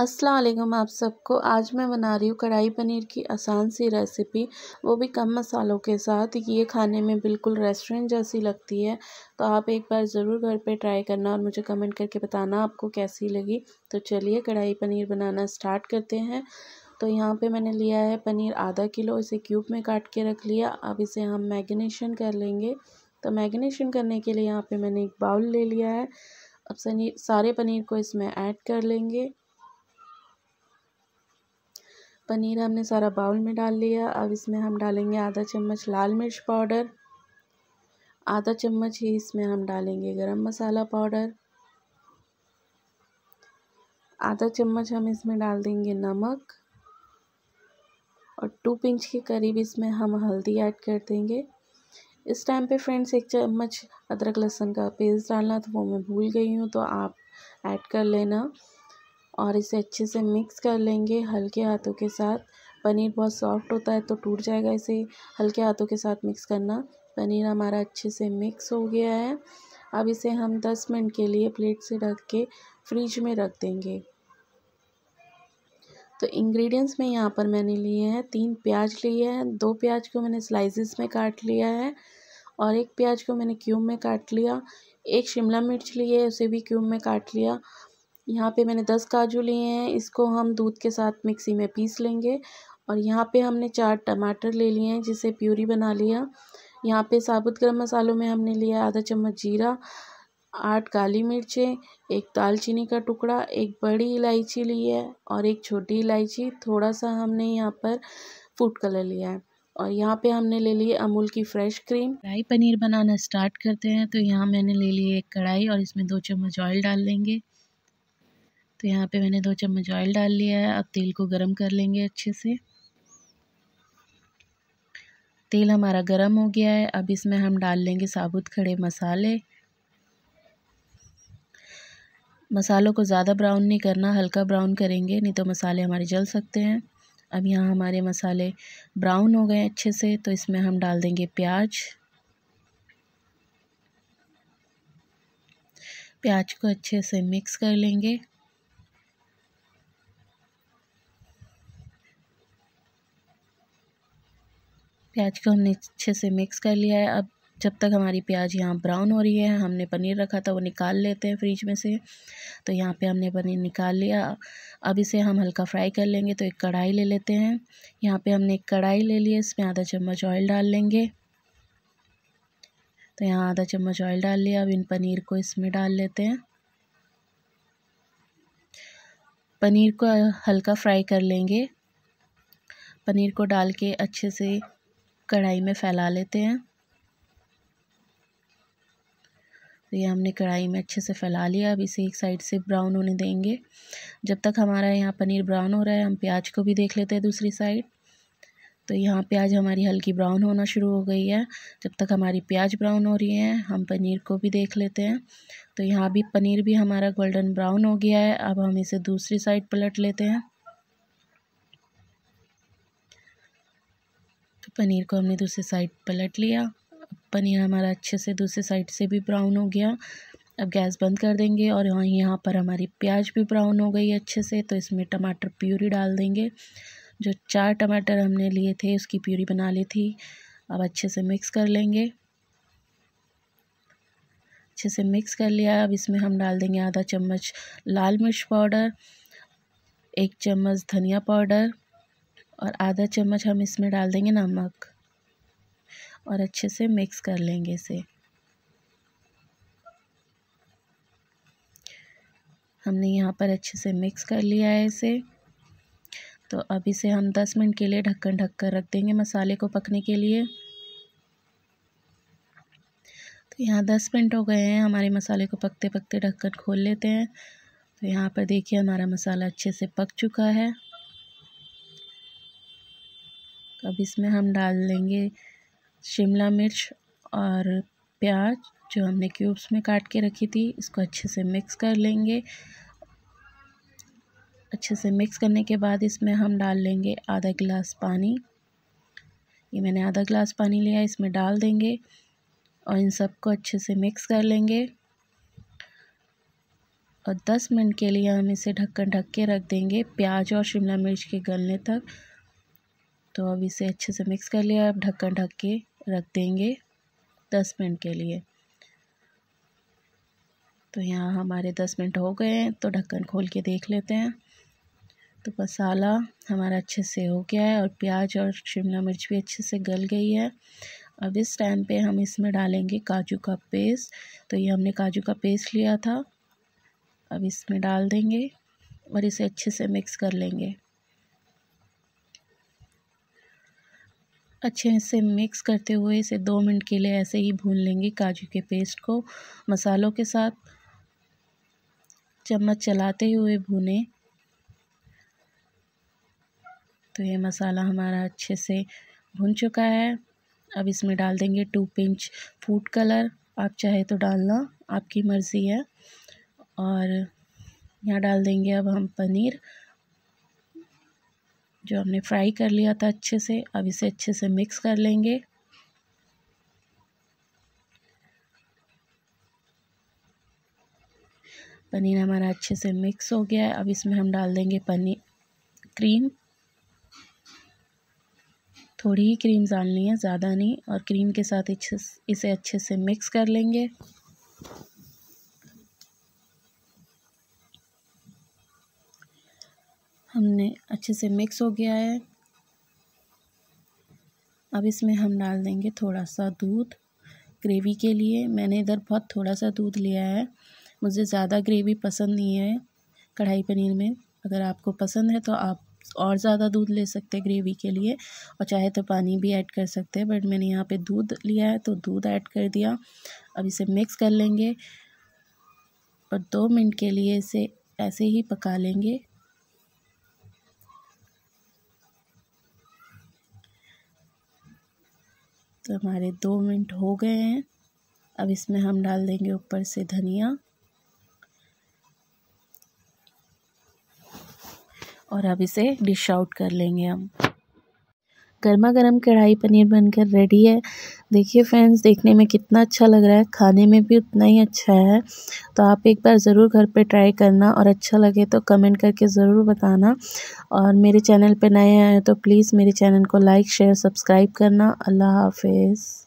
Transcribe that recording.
अस्सलाम वालेकुम आप सबको आज मैं बना रही हूँ कढ़ाई पनीर की आसान सी रेसिपी वो भी कम मसालों के साथ ये खाने में बिल्कुल रेस्टोरेंट जैसी लगती है तो आप एक बार ज़रूर घर पे ट्राई करना और मुझे कमेंट करके बताना आपको कैसी लगी तो चलिए कढ़ाई पनीर बनाना स्टार्ट करते हैं तो यहाँ पे मैंने लिया है पनीर आधा किलो इसे क्यूब में काट के रख लिया अब इसे हम मैगिनेशन कर लेंगे तो मैगिनेशन करने के लिए यहाँ पर मैंने एक बाउल ले लिया है अब सारे पनीर को इसमें ऐड कर लेंगे पनीर हमने सारा बाउल में डाल लिया अब इसमें हम डालेंगे आधा चम्मच लाल मिर्च पाउडर आधा चम्मच ही इसमें हम डालेंगे गरम मसाला पाउडर आधा चम्मच हम इसमें डाल देंगे नमक और टू पिंच के करीब इसमें हम हल्दी ऐड कर देंगे इस टाइम पे फ्रेंड्स एक चम्मच अदरक लहसुन का पेस्ट डालना था वो मैं भूल गई हूँ तो आप ऐड कर लेना और इसे अच्छे से मिक्स कर लेंगे हल्के हाथों के साथ पनीर बहुत सॉफ्ट होता है तो टूट जाएगा इसे हल्के हाथों के साथ मिक्स करना पनीर हमारा अच्छे से मिक्स हो गया है अब इसे हम 10 मिनट के लिए प्लेट से रख के फ्रिज में रख देंगे तो इंग्रेडिएंट्स में यहाँ पर मैंने लिए हैं तीन प्याज लिए हैं दो प्याज को मैंने स्लाइसेस में काट लिया है और एक प्याज को मैंने क्यूब में काट लिया एक शिमला मिर्च लिए है उसे भी क्यूब में काट लिया यहाँ पे मैंने दस काजू लिए हैं इसको हम दूध के साथ मिक्सी में पीस लेंगे और यहाँ पे हमने चार टमाटर ले लिए हैं जिसे प्यूरी बना लिया यहाँ पे साबुत गर्म मसालों में हमने लिया आधा चम्मच जीरा आठ काली मिर्चें एक दालचीनी का टुकड़ा एक बड़ी इलायची ली है और एक छोटी इलायची थोड़ा सा हमने यहाँ पर फूड कलर लिया है और यहाँ पे हमने ले लिए अमूल की फ्रेश क्रीम कढ़ाई पनीर बनाना स्टार्ट करते हैं तो यहाँ मैंने ले ली एक कढ़ाई और इसमें दो चम्मच ऑयल डाल देंगे तो यहाँ पे मैंने दो चम्मच ऑयल डाल लिया है अब तेल को गरम कर लेंगे अच्छे से तेल हमारा गरम हो गया है अब इसमें हम डाल लेंगे साबुत खड़े मसाले मसालों को ज़्यादा ब्राउन नहीं करना हल्का ब्राउन करेंगे नहीं तो मसाले हमारे जल सकते हैं अब यहाँ हमारे मसाले ब्राउन हो गए अच्छे से तो इसमें हम डाल देंगे प्याज प्याज को अच्छे से मिक्स कर लेंगे प्याज को हमने अच्छे से मिक्स कर लिया है अब जब तक हमारी प्याज यहाँ ब्राउन हो रही है हमने पनीर रखा था वो निकाल लेते हैं फ्रिज में से तो यहाँ पे हमने पनीर निकाल लिया अब इसे हम हल्का फ्राई कर लेंगे तो एक कढ़ाई ले लेते हैं यहाँ पे हमने एक कढ़ाई ले ली है इसमें आधा चम्मच ऑयल डाल लेंगे तो यहाँ आधा चम्मच ऑयल डाल लिया अब इन पनीर को इसमें डाल लेते हैं पनीर को हल्का फ्राई कर लेंगे पनीर को डाल के अच्छे से कढ़ाई में फैला लेते हैं तो ये हमने कढ़ाई में अच्छे से फैला लिया अब इसे एक साइड से ब्राउन होने देंगे जब तक हमारा यहाँ पनीर ब्राउन हो रहा है हम प्याज को भी देख लेते हैं दूसरी साइड तो यहाँ प्याज हमारी हल्की ब्राउन होना शुरू हो गई है जब तक हमारी प्याज ब्राउन हो रही है हम पनीर को भी देख लेते हैं तो यहाँ भी पनीर भी हमारा गोल्डन ब्राउन हो गया है अब हम इसे दूसरी साइड पलट लेते हैं पनीर को हमने दूसरी साइड पलट लिया पनीर हमारा अच्छे से दूसरी साइड से भी ब्राउन हो गया अब गैस बंद कर देंगे और वहीं हाँ, यहाँ पर हमारी प्याज भी ब्राउन हो गई अच्छे से तो इसमें टमाटर प्यूरी डाल देंगे जो चार टमाटर हमने लिए थे उसकी प्यूरी बना ली थी अब अच्छे से मिक्स कर लेंगे अच्छे से मिक्स कर लिया अब इसमें हम डाल देंगे आधा चम्मच लाल मिर्च पाउडर एक चम्मच धनिया पाउडर और आधा चम्मच हम इसमें डाल देंगे नमक और अच्छे से मिक्स कर लेंगे इसे हमने यहाँ पर अच्छे से मिक्स कर लिया है इसे तो अब इसे हम 10 मिनट के लिए ढक्कन ढक कर रख देंगे मसाले को पकने के लिए तो यहाँ 10 मिनट हो गए हैं हमारे मसाले को पकते पकते ढक्कन खोल लेते हैं तो यहाँ पर देखिए हमारा मसाला अच्छे से पक चुका है अब इसमें हम डाल देंगे शिमला मिर्च और प्याज जो हमने क्यूब्स में काट के रखी थी इसको अच्छे से मिक्स कर लेंगे अच्छे से मिक्स करने के बाद इसमें हम डाल लेंगे आधा गिलास पानी ये मैंने आधा गिलास पानी लिया इसमें डाल देंगे और इन सबको अच्छे से मिक्स कर लेंगे और 10 मिनट के लिए हम इसे ढक्कन ढक के रख देंगे प्याज और शिमला मिर्च के गलने तक तो अब इसे अच्छे से मिक्स कर लिया अब ढक्कन ढक के रख देंगे दस मिनट के लिए तो यहाँ हमारे दस मिनट हो गए हैं तो ढक्कन खोल के देख लेते हैं तो मसाला हमारा अच्छे से हो गया है और प्याज और शिमला मिर्च भी अच्छे से गल गई है अब इस टाइम पे हम इसमें डालेंगे काजू का पेस्ट तो ये हमने काजू का पेस्ट लिया था अब इसमें डाल देंगे और इसे अच्छे से मिक्स कर लेंगे अच्छे से मिक्स करते हुए इसे दो मिनट के लिए ऐसे ही भून लेंगे काजू के पेस्ट को मसालों के साथ चम्मच चलाते हुए भूने तो ये मसाला हमारा अच्छे से भुन चुका है अब इसमें डाल देंगे टू पिंच फूड कलर आप चाहे तो डालना आपकी मर्ज़ी है और यहाँ डाल देंगे अब हम पनीर जो हमने फ्राई कर लिया था अच्छे से अब इसे अच्छे से मिक्स कर लेंगे पनीर हमारा अच्छे से मिक्स हो गया है अब इसमें हम डाल देंगे पनीर क्रीम थोड़ी ही क्रीम डालनी है ज़्यादा नहीं और क्रीम के साथ इसे अच्छे से मिक्स कर लेंगे हमने अच्छे से मिक्स हो गया है अब इसमें हम डाल देंगे थोड़ा सा दूध ग्रेवी के लिए मैंने इधर बहुत थोड़ा सा दूध लिया है मुझे ज़्यादा ग्रेवी पसंद नहीं है कढ़ाई पनीर में अगर आपको पसंद है तो आप और ज़्यादा दूध ले सकते हैं ग्रेवी के लिए और चाहे तो पानी भी ऐड कर सकते हैं बट मैंने यहाँ पे दूध लिया है तो दूध ऐड कर दिया अब इसे मिक्स कर लेंगे और दो मिनट के लिए इसे ऐसे ही पका लेंगे तो हमारे दो मिनट हो गए हैं अब इसमें हम डाल देंगे ऊपर से धनिया और अब इसे डिश आउट कर लेंगे हम गर्मा गर्म कढ़ाई पनीर बनकर रेडी है देखिए फ्रेंड्स देखने में कितना अच्छा लग रहा है खाने में भी उतना ही अच्छा है तो आप एक बार ज़रूर घर पे ट्राई करना और अच्छा लगे तो कमेंट करके ज़रूर बताना और मेरे चैनल पे नए आए तो प्लीज़ मेरे चैनल को लाइक शेयर सब्सक्राइब करना अल्लाह हाफिज़